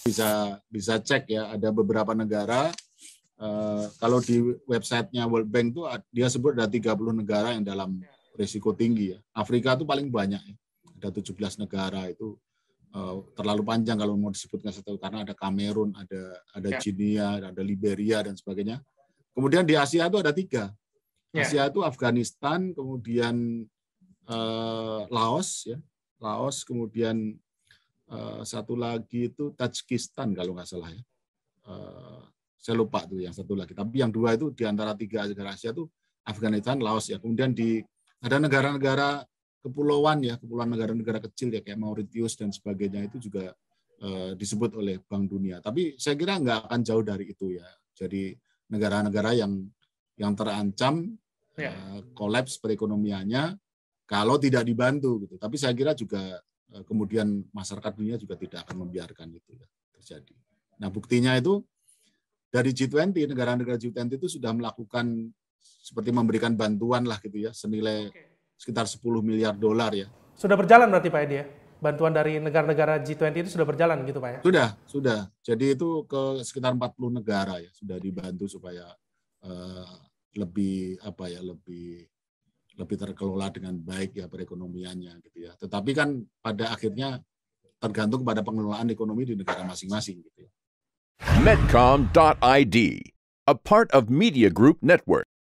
bisa bisa cek ya ada beberapa negara uh, kalau di websitenya World Bank tuh dia sebut ada 30 negara yang dalam risiko tinggi ya Afrika tuh paling banyak ya. ada 17 negara itu uh, terlalu panjang kalau mau disebutkan satu karena ada Kamerun ada ada yeah. ada Liberia dan sebagainya kemudian di Asia itu ada tiga ya. Asia itu Afghanistan kemudian uh, Laos ya Laos kemudian Eh, satu lagi itu Tajikistan kalau nggak salah ya. Eh, saya lupa tuh yang satu lagi. Tapi yang dua itu di antara tiga negara Asia itu Afghanistan, Laos ya. Kemudian di ada negara-negara kepulauan ya, kepulauan negara-negara kecil ya kayak Mauritius dan sebagainya itu juga eh, disebut oleh Bank Dunia. Tapi saya kira nggak akan jauh dari itu ya. Jadi negara-negara yang yang terancam ya. kolaps ya. perekonomiannya kalau tidak dibantu gitu. Tapi saya kira juga Eh, kemudian masyarakat dunia juga tidak akan membiarkan itu ya, terjadi. Nah, buktinya itu dari G20, negara-negara G20 itu sudah melakukan seperti memberikan bantuan lah gitu ya, senilai sekitar 10 miliar dolar ya. Sudah berjalan berarti Pak Edi ya? Bantuan dari negara-negara G20 itu sudah berjalan gitu Pak ya? Sudah, sudah. Jadi itu ke sekitar 40 negara ya, sudah dibantu supaya uh, lebih apa ya, lebih lebih terkelola dengan baik ya perekonomiannya gitu ya. Tetapi kan pada akhirnya tergantung pada pengelolaan ekonomi di negara masing-masing gitu ya. Medcom.id, a part of Media Group Network.